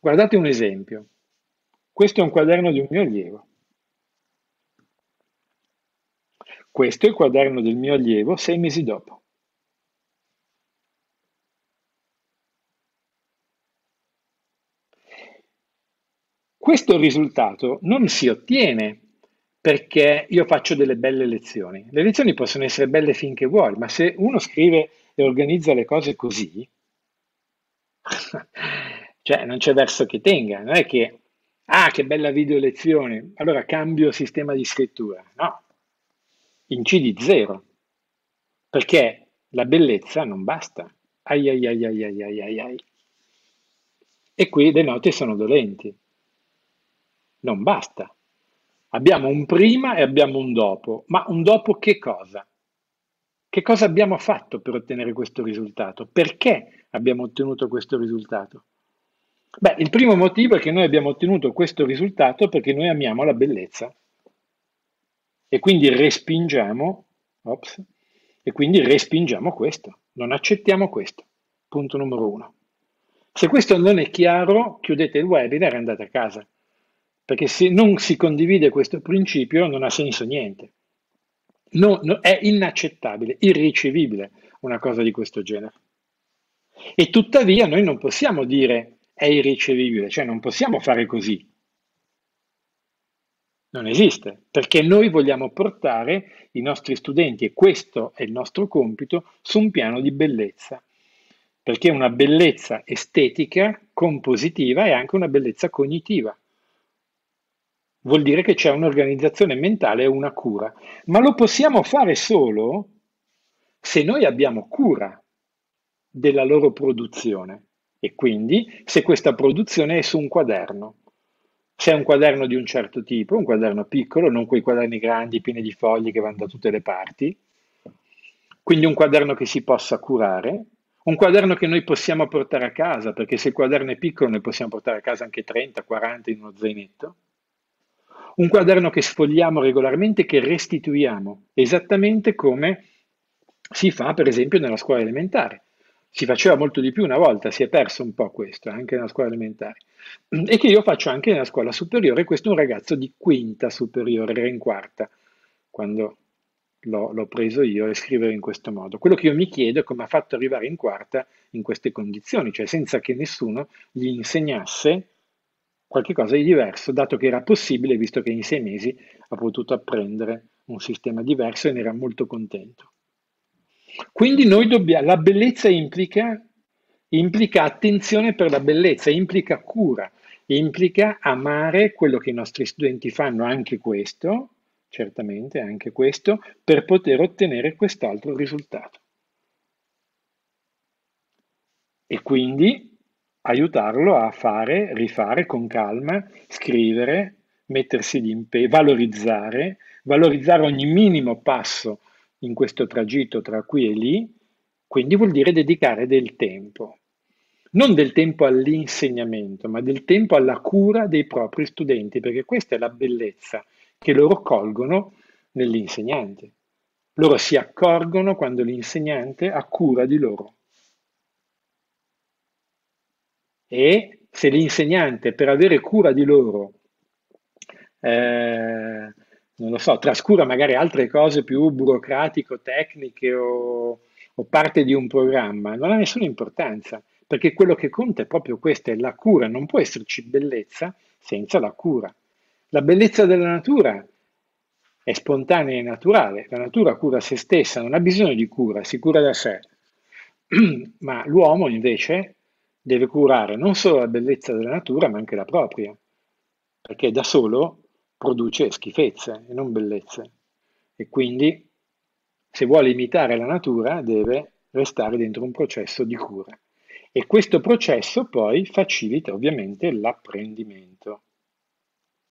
Guardate un esempio. Questo è un quaderno di un mio allievo. Questo è il quaderno del mio allievo sei mesi dopo. Questo risultato non si ottiene perché io faccio delle belle lezioni. Le lezioni possono essere belle finché vuoi, ma se uno scrive e organizza le cose così, Cioè, non c'è verso che tenga, non è che, ah, che bella video lezione, allora cambio sistema di scrittura. No, incidi zero, perché la bellezza non basta. Ai ai ai ai ai ai ai ai. E qui le note sono dolenti. Non basta. Abbiamo un prima e abbiamo un dopo, ma un dopo che cosa? Che cosa abbiamo fatto per ottenere questo risultato? Perché abbiamo ottenuto questo risultato? Beh, il primo motivo è che noi abbiamo ottenuto questo risultato perché noi amiamo la bellezza e quindi respingiamo, ops, e quindi respingiamo questo, non accettiamo questo, punto numero uno. Se questo non è chiaro, chiudete il webinar e andate a casa, perché se non si condivide questo principio non ha senso niente. No, no, è inaccettabile, irricevibile una cosa di questo genere. E tuttavia noi non possiamo dire è irricevibile, cioè non possiamo fare così. Non esiste, perché noi vogliamo portare i nostri studenti, e questo è il nostro compito, su un piano di bellezza, perché una bellezza estetica, compositiva, è anche una bellezza cognitiva. Vuol dire che c'è un'organizzazione mentale e una cura, ma lo possiamo fare solo se noi abbiamo cura della loro produzione e quindi se questa produzione è su un quaderno. Se è un quaderno di un certo tipo, un quaderno piccolo, non quei quaderni grandi pieni di fogli che vanno da tutte le parti, quindi un quaderno che si possa curare, un quaderno che noi possiamo portare a casa, perché se il quaderno è piccolo ne possiamo portare a casa anche 30, 40 in uno zainetto, un quaderno che sfogliamo regolarmente, che restituiamo, esattamente come si fa per esempio nella scuola elementare si faceva molto di più una volta, si è perso un po' questo anche nella scuola elementare e che io faccio anche nella scuola superiore, questo è un ragazzo di quinta superiore, era in quarta, quando l'ho, l'ho preso io e scrivere in questo modo. Quello che io mi chiedo è come ha fatto arrivare in quarta in queste condizioni, cioè senza che nessuno gli insegnasse qualcosa di diverso, dato che era possibile, visto che in sei mesi ha potuto apprendere un sistema diverso e ne era molto contento. Quindi noi dobbiamo, la bellezza implica, implica attenzione per la bellezza, implica cura, implica amare quello che i nostri studenti fanno, anche questo, certamente anche questo, per poter ottenere quest'altro risultato. E quindi aiutarlo a fare, rifare con calma, scrivere, mettersi di impegno, valorizzare, valorizzare ogni minimo passo in questo tragitto tra qui e lì, quindi vuol dire dedicare del tempo. Non del tempo all'insegnamento, ma del tempo alla cura dei propri studenti, perché questa è la bellezza che loro colgono nell'insegnante. Loro si accorgono quando l'insegnante ha cura di loro. E se l'insegnante per avere cura di loro eh, non lo so, trascura magari altre cose più burocratico-tecniche o, o parte di un programma, non ha nessuna importanza, perché quello che conta è proprio questa, è la cura, non può esserci bellezza senza la cura. La bellezza della natura è spontanea e naturale, la natura cura se stessa, non ha bisogno di cura, si cura da sé, ma l'uomo invece deve curare non solo la bellezza della natura, ma anche la propria, perché da solo produce schifezze e non bellezze. E quindi, se vuole imitare la natura, deve restare dentro un processo di cura. E questo processo poi facilita ovviamente l'apprendimento.